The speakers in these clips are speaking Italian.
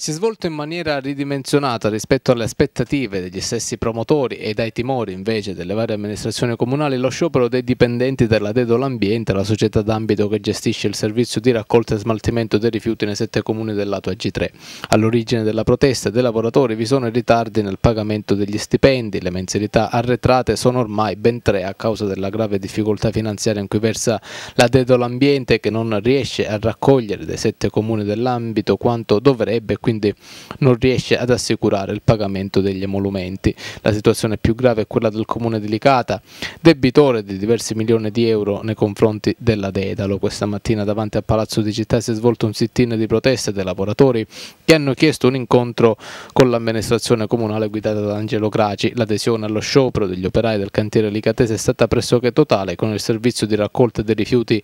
si è svolto in maniera ridimensionata rispetto alle aspettative degli stessi promotori e dai timori invece delle varie amministrazioni comunali lo sciopero dei dipendenti della Dedol Ambiente, la società d'ambito che gestisce il servizio di raccolta e smaltimento dei rifiuti nei sette comuni del lato AG3. All'origine della protesta dei lavoratori vi sono i ritardi nel pagamento degli stipendi, le mensilità arretrate sono ormai ben tre a causa della grave difficoltà finanziaria in cui versa la Dedol Ambiente che non riesce a raccogliere dai sette comuni dell'ambito quanto dovrebbe, quindi quindi non riesce ad assicurare il pagamento degli emolumenti. La situazione più grave è quella del comune di Licata, debitore di diversi milioni di euro nei confronti della Dedalo. Questa mattina davanti al Palazzo di Città si è svolto un sit-in di proteste dei lavoratori che hanno chiesto un incontro con l'amministrazione comunale guidata da Angelo Craci. L'adesione allo sciopero degli operai del cantiere licatese è stata pressoché totale con il servizio di raccolta dei rifiuti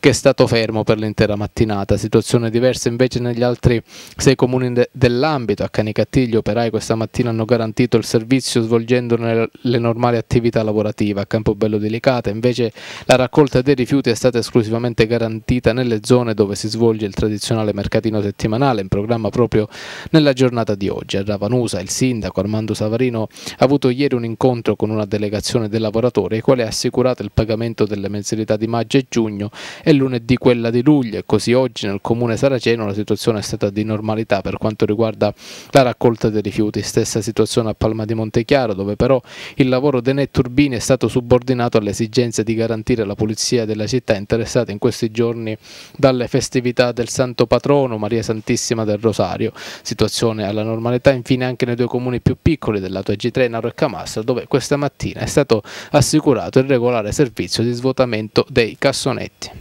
che è stato fermo per l'intera mattinata. Situazione diversa invece negli altri sei comuni de dell'ambito. A Canicattì gli operai questa mattina hanno garantito il servizio svolgendo le normali attività lavorative. A Campobello Delicata invece la raccolta dei rifiuti è stata esclusivamente garantita nelle zone dove si svolge il tradizionale mercatino settimanale in programma proprio nella giornata di oggi. A Ravanusa il sindaco Armando Savarino ha avuto ieri un incontro con una delegazione dei lavoratori ai quali ha assicurato il pagamento delle mensilità di maggio e giugno e e lunedì quella di luglio e così oggi nel comune saraceno la situazione è stata di normalità per quanto riguarda la raccolta dei rifiuti, stessa situazione a Palma di Montechiaro dove però il lavoro dei netturbini è stato subordinato all'esigenza di garantire la pulizia della città interessata in questi giorni dalle festività del Santo Patrono Maria Santissima del Rosario, situazione alla normalità infine anche nei due comuni più piccoli del lato G3 e Camassa dove questa mattina è stato assicurato il regolare servizio di svuotamento dei cassonetti.